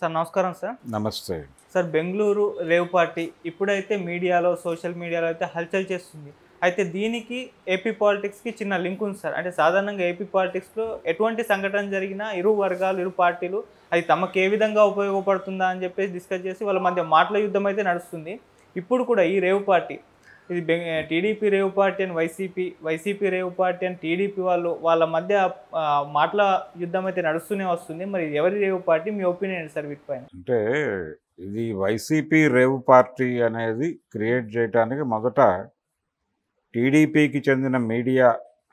sir నమస్కారం sir నమస్తే sir Bengaluru rave party ఇప్పుడైతే మీడియాలో సోషల్ మీడియాలో అయితే హల్చల్ చేస్తుంది అయితే దీనికి ఏపీ పాలిటిక్స్కి చిన్న లింక్ ఉంది సార్ అంటే సాధారణంగా ఏపీ పాలిటిక్స్లో ఎటువంటి సంఘటన జరిగినా ఇరు వర్గాలు ఇరు పార్టీలు అది తమకు ఏ విధంగా ఉపయోగపడుతుందా అని చెప్పేసి డిస్కస్ చేసి వాళ్ళ మధ్య మాటల యుద్ధం అయితే నడుస్తుంది ఇప్పుడు కూడా ఈ రేవ్ పార్టీ ఇది టీడీపీ రేవు పార్టీ అని వైసీపీ వైసీపీ రేవు పార్టీ అని టీడీపీ వాళ్ళు వాళ్ళ మధ్య మాటల యుద్ధం అయితే నడుస్తూనే వస్తుంది మరి ఎవరి రేవు పార్టీ మీ ఒపీనియన్ సార్ వీటిపైన అంటే ఇది వైసీపీ రేవు పార్టీ అనేది క్రియేట్ చేయడానికి మొదట టీడీపీకి చెందిన మీడియా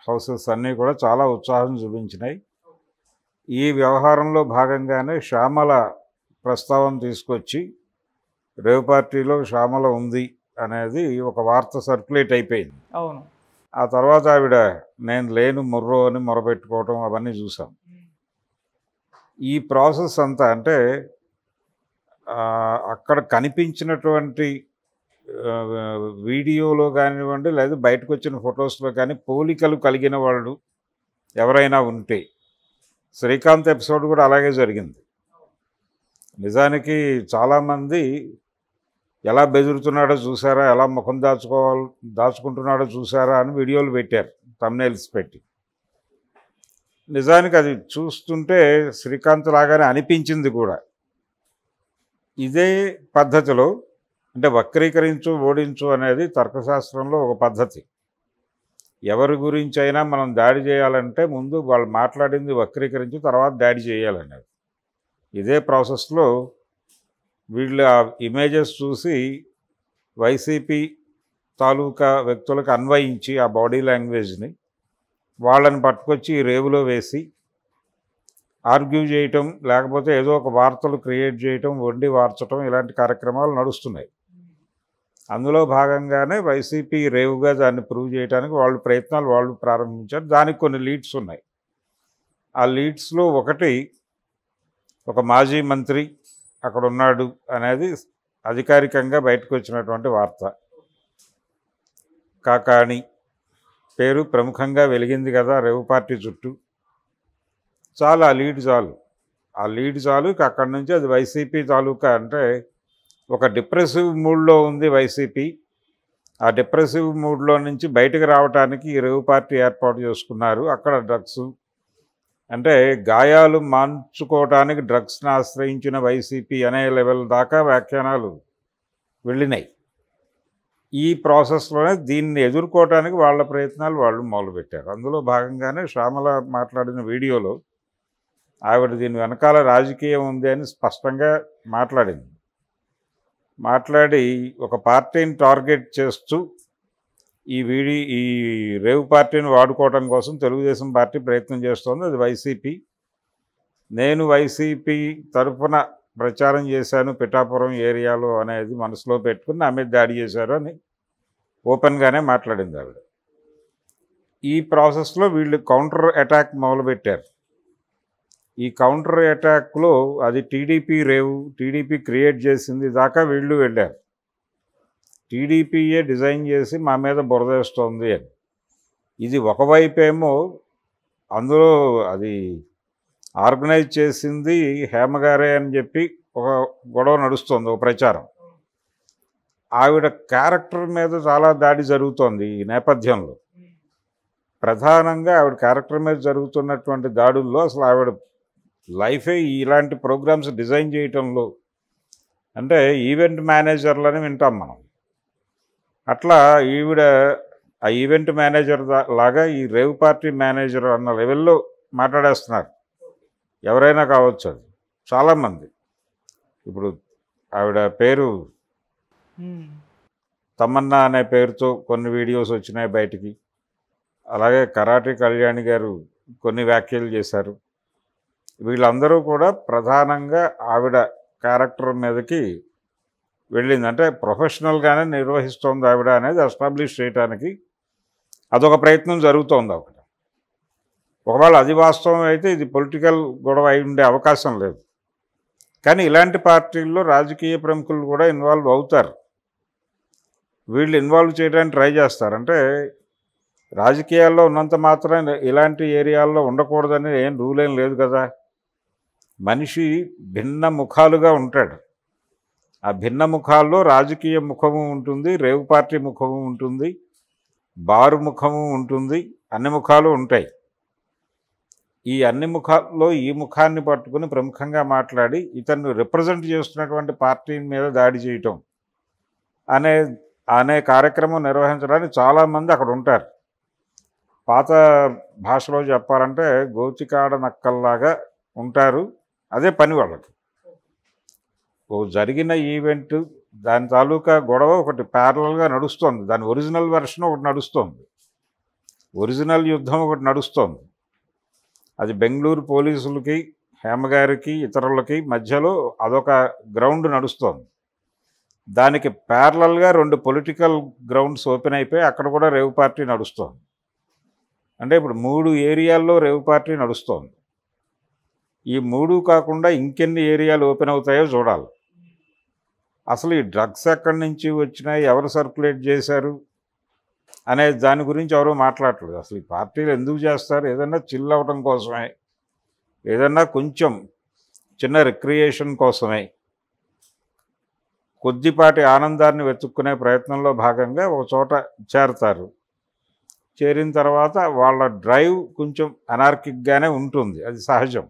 హౌసెస్ అన్నీ కూడా చాలా ఉత్సాహం చూపించినాయి ఈ వ్యవహారంలో భాగంగానే శ్యామల ప్రస్తావన తీసుకొచ్చి రేవు పార్టీలో శ్యామల ఉంది అనేది ఒక వార్త సర్క్యులేట్ అయిపోయింది అవును ఆ తర్వాత ఆవిడ నేను లేను మొర్రో అని మొరపెట్టుకోవటం అవన్నీ చూసాం ఈ ప్రాసెస్ అంతా అంటే అక్కడ కనిపించినటువంటి వీడియోలో కానివ్వండి లేదా బయటకు వచ్చిన ఫొటోస్లో కానీ పోలికలు కలిగిన వాళ్ళు ఎవరైనా ఉంటే శ్రీకాంత్ ఎపిసోడ్ కూడా అలాగే జరిగింది నిజానికి చాలామంది ఎలా బెదురుతున్నాడో చూసారా ఎలా ముఖం దాచుకోవాలి దాచుకుంటున్నాడో చూసారా అని వీడియోలు పెట్టారు తమ్నేల్స్ పెట్టి నిజానికి అది చూస్తుంటే శ్రీకాంత్ లాగానే అనిపించింది కూడా ఇదే పద్ధతిలో అంటే వక్రీకరించు ఓడించు అనేది తర్కశాస్త్రంలో ఒక పద్ధతి ఎవరి గురించి అయినా మనం దాడి చేయాలంటే ముందు వాళ్ళు మాట్లాడింది వక్రీకరించి తర్వాత దాడి చేయాలనేది ఇదే ప్రాసెస్లో వీళ్ళు ఆ ఇమేజెస్ చూసి వైసీపీ తాలూకా వ్యక్తులకు అన్వయించి ఆ బాడీ లాంగ్వేజ్ని వాళ్ళని పట్టుకొచ్చి రేవులో వేసి ఆర్గ్యూ చేయటం లేకపోతే ఏదో ఒక వార్తలు క్రియేట్ చేయటం వండి వార్చటం ఇలాంటి కార్యక్రమాలు నడుస్తున్నాయి అందులో భాగంగానే వైసీపీ రేవుగా దాన్ని ప్రూవ్ చేయడానికి వాళ్ళు ప్రయత్నాలు వాళ్ళు ప్రారంభించారు దానికి కొన్ని లీడ్స్ ఉన్నాయి ఆ లీడ్స్లో ఒకటి ఒక మాజీ మంత్రి అక్కడ ఉన్నాడు అనేది అధికారికంగా బయటకు వచ్చినటువంటి వార్త కాకాణి పేరు ప్రముఖంగా వెలిగింది కదా రేవు పార్టీ చుట్టూ చాలు ఆ లీడ్ చాలు ఆ లీడ్ చాలు అక్కడి నుంచి అది వైసీపీ తాలూకా అంటే ఒక డిప్రెసివ్ మూడ్లో ఉంది వైసీపీ ఆ డిప్రెసివ్ మూడ్లో నుంచి బయటకు రావడానికి ఈ రేవు పార్టీ ఏర్పాటు చేసుకున్నారు అక్కడ డ్రగ్స్ అంటే గాయాలు మార్చుకోవటానికి డ్రగ్స్ను ఆశ్రయించిన వైసీపీ అనే లెవెల్ దాకా వ్యాఖ్యానాలు వెళ్ళినాయి ఈ ప్రాసెస్లోనే దీన్ని ఎదుర్కోవటానికి వాళ్ళ ప్రయత్నాలు వాళ్ళు మొదలుపెట్టారు అందులో భాగంగానే శ్యామల మాట్లాడిన వీడియోలో ఆవిడ దీని వెనకాల రాజకీయం ఉంది అని స్పష్టంగా మాట్లాడింది మాట్లాడి ఒక పార్టీని టార్గెట్ చేస్తూ ఈ వీడి ఈ రేవు పార్టీని వాడుకోవటం కోసం తెలుగుదేశం పార్టీ ప్రయత్నం చేస్తోంది అది వైసీపీ నేను వైసీపీ తరఫున ప్రచారం చేశాను పిఠాపురం ఏరియాలో అనేది మనసులో పెట్టుకుని నా మీద దాడి చేశారు అని ఓపెన్గానే మాట్లాడింది ఆవిడ ఈ ప్రాసెస్లో వీళ్ళు కౌంటర్ అటాక్ మొదలుపెట్టారు ఈ కౌంటర్ అటాక్లో అది టీడీపీ రేవు టీడీపీ క్రియేట్ చేసింది దాకా వీళ్ళు వెళ్ళారు టీడీపీయే డిజైన్ చేసి మా మీద బురదేస్తోంది అని ఇది ఒకవైపేమో అందులో అది ఆర్గనైజ్ చేసింది హేమగారే అని చెప్పి ఒక గొడవ నడుస్తుంది ఒక ప్రచారం ఆవిడ క్యారెక్టర్ మీద చాలా దాడి జరుగుతోంది ఈ నేపథ్యంలో ప్రధానంగా ఆవిడ క్యారెక్టర్ మీద జరుగుతున్నటువంటి దాడుల్లో అసలు ఆవిడ లైఫే ఇలాంటి ప్రోగ్రామ్స్ డిజైన్ చేయటంలో అంటే ఈవెంట్ మేనేజర్లని వింటాం మనం అట్లా ఈవిడ ఆ ఈవెంట్ మేనేజర్ లాగా ఈ రేవ్ పార్టీ మేనేజర్ అన్న లెవెల్లో మాట్లాడేస్తున్నారు ఎవరైనా కావచ్చు అది చాలామంది ఇప్పుడు ఆవిడ పేరు తమన్నా అనే పేరుతో కొన్ని వీడియోస్ వచ్చినాయి బయటికి అలాగే కరాటే కళ్యాణి గారు కొన్ని వ్యాఖ్యలు చేశారు వీళ్ళందరూ కూడా ప్రధానంగా ఆవిడ క్యారెక్టర్ మీదకి వెళ్ళింది అంటే ప్రొఫెషనల్గానే నిర్వహిస్తోంది ఆవిడ అనేది ఎస్టాబ్లిష్ చేయడానికి అదొక ప్రయత్నం జరుగుతోంది ఒకటి ఒకవేళ అది వాస్తవం అయితే ఇది పొలిటికల్ గొడవ అయి ఉండే అవకాశం లేదు కానీ ఇలాంటి పార్టీల్లో రాజకీయ ప్రముఖులు కూడా ఇన్వాల్వ్ అవుతారు వీళ్ళు ఇన్వాల్వ్ చేయడానికి ట్రై చేస్తారంటే రాజకీయాల్లో ఉన్నంత మాత్రం ఇలాంటి ఏరియాల్లో ఉండకూడదని ఏం రూల్ ఏం లేదు కదా మనిషి భిన్న ముఖాలుగా ఉంటాడు ఆ భిన్న ముఖాల్లో రాజకీయ ముఖము ఉంటుంది రేవు పార్టీ ముఖము ఉంటుంది బారు ముఖము ఉంటుంది అన్ని ముఖాలు ఉంటాయి ఈ అన్ని ముఖాల్లో ఈ ముఖాన్ని పట్టుకుని ప్రముఖంగా మాట్లాడి ఇతన్ని రిప్రజెంట్ చేస్తున్నటువంటి పార్టీ మీద దాడి చేయటం అనే అనే కార్యక్రమం నిర్వహించడానికి చాలామంది అక్కడ ఉంటారు పాత భాషలో చెప్పాలంటే గోచికాడ నక్కల్లాగా ఉంటారు అదే పని వాళ్ళకి జరిగిన ఈవెంట్ దాని తాలూకా గొడవ ఒకటి ప్యారలల్గా నడుస్తుంది దాని ఒరిజినల్ వెర్షన్ ఒకటి నడుస్తుంది ఒరిజినల్ యుద్ధం ఒకటి నడుస్తుంది అది బెంగళూరు పోలీసులకి హేమగారికి ఇతరులకి మధ్యలో అదొక గ్రౌండ్ నడుస్తుంది దానికి ప్యారలల్గా రెండు పొలిటికల్ గ్రౌండ్స్ ఓపెన్ అయిపోయి అక్కడ కూడా రేవు పార్టీ నడుస్తోంది అంటే ఇప్పుడు మూడు ఏరియాల్లో రేవు పార్టీ నడుస్తోంది ఈ మూడు కాకుండా ఇంకెన్ని ఏరియాలు ఓపెన్ అవుతాయో చూడాలి అసలు ఈ డ్రగ్స్ ఎక్కడి నుంచి వచ్చినాయి ఎవరు సర్క్యులేట్ చేశారు అనే దాని గురించి ఎవరు మాట్లాడలేదు అసలు ఈ పార్టీలు ఎందుకు చేస్తారు ఏదన్నా చిల్ అవ్వడం కోసమే ఏదన్నా కొంచెం చిన్న రిక్రియేషన్ కోసమే కొద్దిపాటి ఆనందాన్ని వెతుక్కునే ప్రయత్నంలో భాగంగా ఒక చోట చేరతారు చేరిన తర్వాత వాళ్ళ డ్రైవ్ కొంచెం అనార్కిక్గానే ఉంటుంది అది సహజం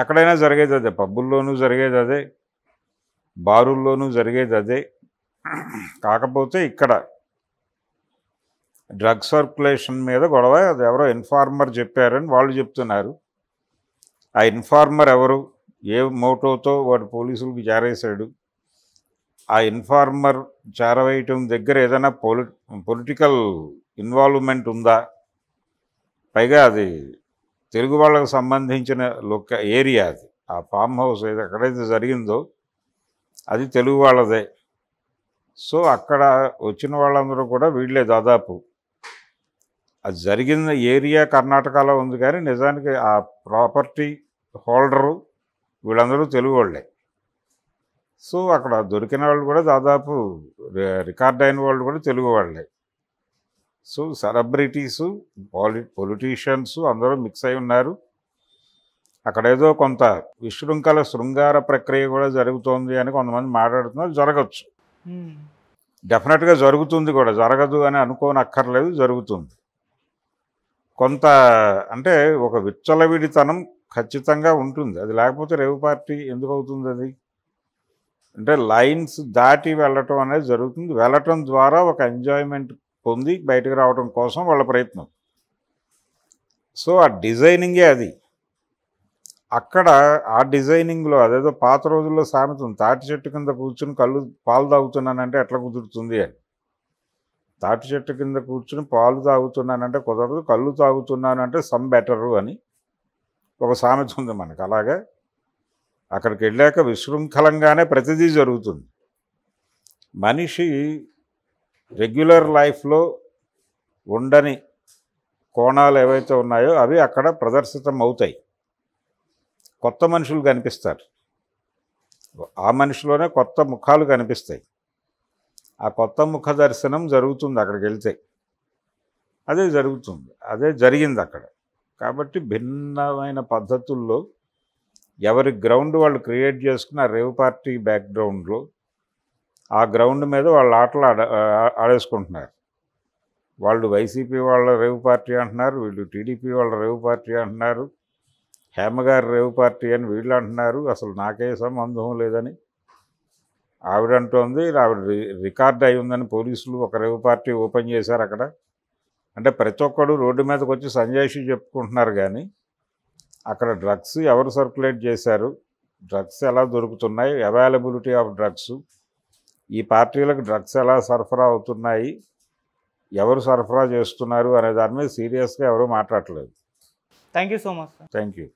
ఎక్కడైనా జరిగేది అదే పబ్బుల్లోనూ జరిగేది అదే బారుల్లోనూ జరిగేది అదే కాకపోతే ఇక్కడ డ్రగ్ సర్క్యులేషన్ మీద గొడవ అది ఎవరో ఇన్ఫార్మర్ చెప్పారని వాళ్ళు చెప్తున్నారు ఆ ఇన్ఫార్మర్ ఎవరు ఏ మోటోతో వాడు పోలీసులకు చేరేశాడు ఆ ఇన్ఫార్మర్ చేరవేయటం దగ్గర ఏదైనా పొలి పొలిటికల్ ఇన్వాల్వ్మెంట్ ఉందా పైగా అది తెలుగు వాళ్ళకు సంబంధించిన లొక్క ఏరియా అది ఆ ఫామ్ హౌస్ ఏదో ఎక్కడైతే జరిగిందో అది తెలుగు వాళ్ళదే సో అక్కడ వచ్చిన వాళ్ళందరూ కూడా వీళ్ళే దాదాపు అది జరిగిన ఏరియా కర్ణాటకలో ఉంది కానీ నిజానికి ఆ ప్రాపర్టీ హోల్డరు వీళ్ళందరూ తెలుగు వాళ్ళే సో అక్కడ దొరికిన వాళ్ళు కూడా దాదాపు రికార్డ్ అయిన వాళ్ళు కూడా తెలుగు వాళ్ళే సో సెలబ్రిటీసు పాలి పొలిటీషియన్స్ అందరూ మిక్స్ అయి ఉన్నారు అక్కడ ఏదో కొంత విశృంఖల శృంగార ప్రక్రియ కూడా జరుగుతోంది అని కొంతమంది మాట్లాడుతున్నారు జరగచ్చు డెఫినెట్గా జరుగుతుంది కూడా జరగదు అని అనుకోనక్కర్లేదు జరుగుతుంది కొంత అంటే ఒక విచ్చలవిడితనం ఖచ్చితంగా ఉంటుంది అది లేకపోతే రేవు పార్టీ ఎందుకు అవుతుంది అది అంటే లైన్స్ దాటి వెళ్ళటం అనేది జరుగుతుంది వెళ్ళటం ద్వారా ఒక ఎంజాయ్మెంట్ పొంది బయటకు రావడం కోసం వాళ్ళ ప్రయత్నం సో ఆ డిజైనింగే అది అక్కడ ఆ డిజైనింగ్లో అదేదో పాత రోజుల్లో సామెత ఉంది తాటి చెట్టు కింద కూర్చుని కళ్ళు పాలు తాగుతున్నానంటే ఎట్లా కుదురుతుంది అని తాటి చెట్టు కింద కూర్చుని పాలు తాగుతున్నానంటే కుదరదు కళ్ళు తాగుతున్నానంటే సమ్ బెటరు అని ఒక సామెత ఉంది మనకు అలాగే అక్కడికి వెళ్ళాక విశృంఖలంగానే ప్రతిదీ జరుగుతుంది మనిషి రెగ్యులర్ లైఫ్లో ఉండని కోణాలు ఏవైతే ఉన్నాయో అవి అక్కడ ప్రదర్శితం అవుతాయి కొత్త మనుషులు కనిపిస్తారు ఆ మనిషిలోనే కొత్త ముఖాలు కనిపిస్తాయి ఆ కొత్త ముఖ దర్శనం జరుగుతుంది అక్కడికి వెళ్తే అదే జరుగుతుంది అదే జరిగింది అక్కడ కాబట్టి భిన్నమైన పద్ధతుల్లో ఎవరి గ్రౌండ్ వాళ్ళు క్రియేట్ చేసుకున్న రేవ్ పార్టీ బ్యాక్గ్రౌండ్లో ఆ గ్రౌండ్ మీద వాళ్ళు ఆటలు ఆడ ఆడేసుకుంటున్నారు వాళ్ళు వైసీపీ వాళ్ళ రేవ్ పార్టీ అంటున్నారు వీళ్ళు టీడీపీ వాళ్ళ రేవ్ పార్టీ అంటున్నారు హేమగారు రేవు పార్టీ అని వీళ్ళు అంటున్నారు అసలు నాకే సంబంధం లేదని ఆవిడ అంటోంది ఆవిడ రికార్డ్ అయి ఉందని పోలీసులు ఒక రేవు పార్టీ ఓపెన్ చేశారు అక్కడ అంటే ప్రతి ఒక్కడు రోడ్డు మీదకి వచ్చి సంజయ్ చెప్పుకుంటున్నారు కానీ అక్కడ డ్రగ్స్ ఎవరు సర్క్యులేట్ చేశారు డ్రగ్స్ ఎలా దొరుకుతున్నాయి అవైలబిలిటీ ఆఫ్ డ్రగ్స్ ఈ పార్టీలకు డ్రగ్స్ ఎలా సరఫరా అవుతున్నాయి ఎవరు సరఫరా చేస్తున్నారు అనే దాని మీద సీరియస్గా ఎవరు మాట్లాడలేదు thank you so much thank you